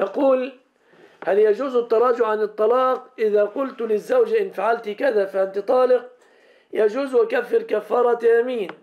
يقول هل يجوز التراجع عن الطلاق إذا قلت للزوجة إن فعلت كذا فأنت طالق يجوز وكفر كفارة يمين